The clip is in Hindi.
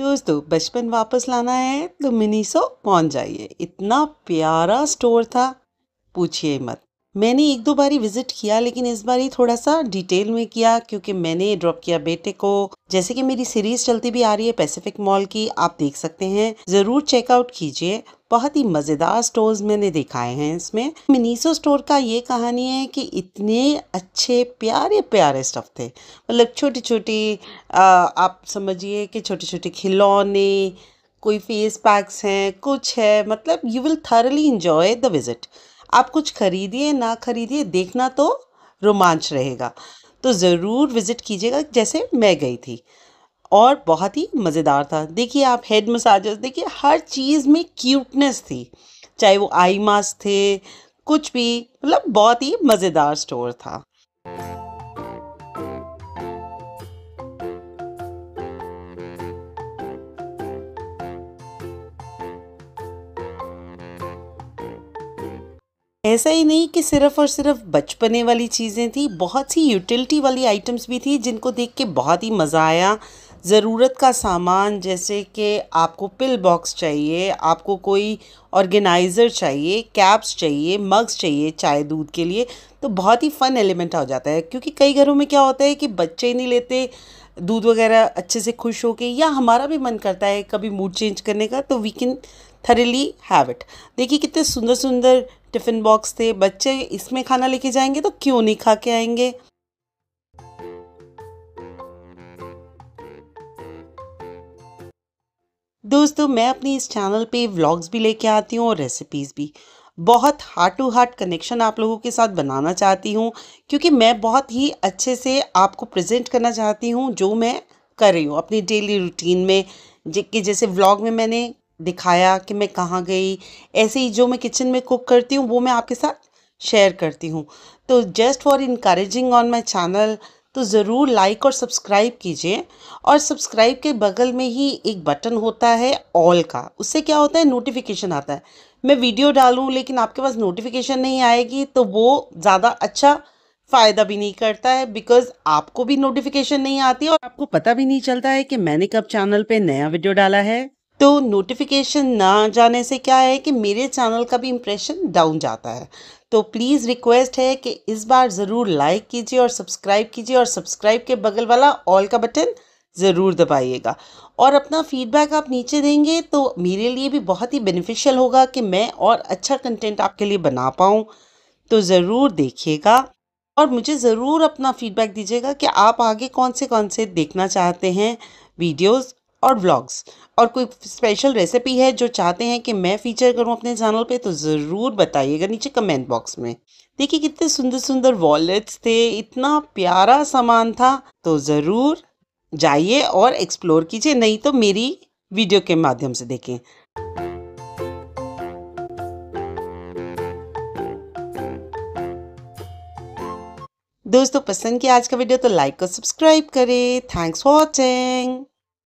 दोस्तों बचपन वापस लाना है तो मिनीसो पहुंच जाइए इतना प्यारा स्टोर था पूछिए मत मैंने एक दो बारी विजिट किया लेकिन इस बार ही थोड़ा सा डिटेल में किया क्योंकि मैंने ड्रॉप किया बेटे को जैसे कि मेरी सीरीज चलती भी आ रही है पैसिफिक मॉल की आप देख सकते हैं जरूर चेकआउट कीजिए बहुत ही मज़ेदार स्टोर्स मैंने दिखाए हैं इसमें मिनीसो स्टोर का ये कहानी है कि इतने अच्छे प्यारे प्यारे स्टफ थे मतलब छोटी छोटी आप समझिए कि छोटे छोटे खिलौने कोई फेस पैक्स हैं कुछ है मतलब you will thoroughly enjoy the visit आप कुछ खरीदिए ना खरीदिए देखना तो रोमांच रहेगा तो ज़रूर विज़िट कीजिएगा जैसे मैं गई थी और बहुत ही मज़ेदार था देखिए आप हेड मसाज देखिए हर चीज़ में क्यूटनेस थी चाहे वो आई मास्क थे कुछ भी मतलब बहुत ही मज़ेदार स्टोर था ऐसा ही नहीं कि सिर्फ और सिर्फ बचपने वाली चीज़ें थी बहुत सी यूटिलिटी वाली आइटम्स भी थी जिनको देख के बहुत ही मज़ा आया ज़रूरत का सामान जैसे कि आपको पिल बॉक्स चाहिए आपको कोई ऑर्गेनाइज़र चाहिए कैप्स चाहिए मग्स चाहिए चाय दूध के लिए तो बहुत ही फ़न एलिमेंट हो जाता है क्योंकि कई घरों में क्या होता है कि बच्चे नहीं लेते दूध वगैरह अच्छे से खुश हो के या हमारा भी मन करता है कभी मूड चेंज करने का तो we can thoroughly have it देखिए कितने सुंदर सुंदर टिफ़िन बॉक्स थे बच्चे इसमें खाना लेके जाएंगे तो क्यों नहीं खा के आएंगे दोस्तों मैं अपनी इस चैनल पे व्लॉग्स भी लेके आती हूँ और रेसिपीज़ भी बहुत हार्ट टू हार्ट कनेक्शन आप लोगों के साथ बनाना चाहती हूँ क्योंकि मैं बहुत ही अच्छे से आपको प्रेजेंट करना चाहती हूँ जो मैं कर रही हूँ अपनी डेली रूटीन में कि जैसे व्लॉग में मैंने दिखाया कि मैं कहाँ गई ऐसे ही जो मैं किचन में कुक करती हूँ वो मैं आपके साथ शेयर करती हूँ तो just for encouraging on my channel तो ज़रूर लाइक और सब्सक्राइब कीजिए और सब्सक्राइब के बगल में ही एक बटन होता है ऑल का उससे क्या होता है नोटिफिकेशन आता है मैं वीडियो डालूँ लेकिन आपके पास नोटिफिकेशन नहीं आएगी तो वो ज़्यादा अच्छा फ़ायदा भी नहीं करता है बिकॉज आपको भी नोटिफिकेशन नहीं आती और आपको पता भी नहीं चलता है कि मैंने कब चैनल पे नया वीडियो डाला है तो नोटिफिकेशन ना जाने से क्या है कि मेरे चैनल का भी इम्प्रेशन डाउन जाता है तो प्लीज़ रिक्वेस्ट है कि इस बार ज़रूर लाइक कीजिए और सब्सक्राइब कीजिए और सब्सक्राइब के बगल वाला ऑल का बटन ज़रूर दबाइएगा और अपना फीडबैक आप नीचे देंगे तो मेरे लिए भी बहुत ही बेनिफिशियल होगा कि मैं और अच्छा कंटेंट आपके लिए बना पाऊँ तो ज़रूर देखिएगा और मुझे ज़रूर अपना फीडबैक दीजिएगा कि आप आगे कौन से कौन से देखना चाहते हैं वीडियोज़ और व्लॉग्स और कोई स्पेशल रेसिपी है जो चाहते हैं कि मैं फीचर करूं अपने चैनल पे तो ज़रूर बताइएगा नीचे कमेंट बॉक्स में देखिए कितने सुंदर सुंदर वॉलेट्स थे इतना प्यारा सामान था तो ज़रूर जाइए और एक्सप्लोर कीजिए नहीं तो मेरी वीडियो के माध्यम से देखें दोस्तों पसंद किया आज का वीडियो तो लाइक और सब्सक्राइब करें थैंक्स फॉर वॉचिंग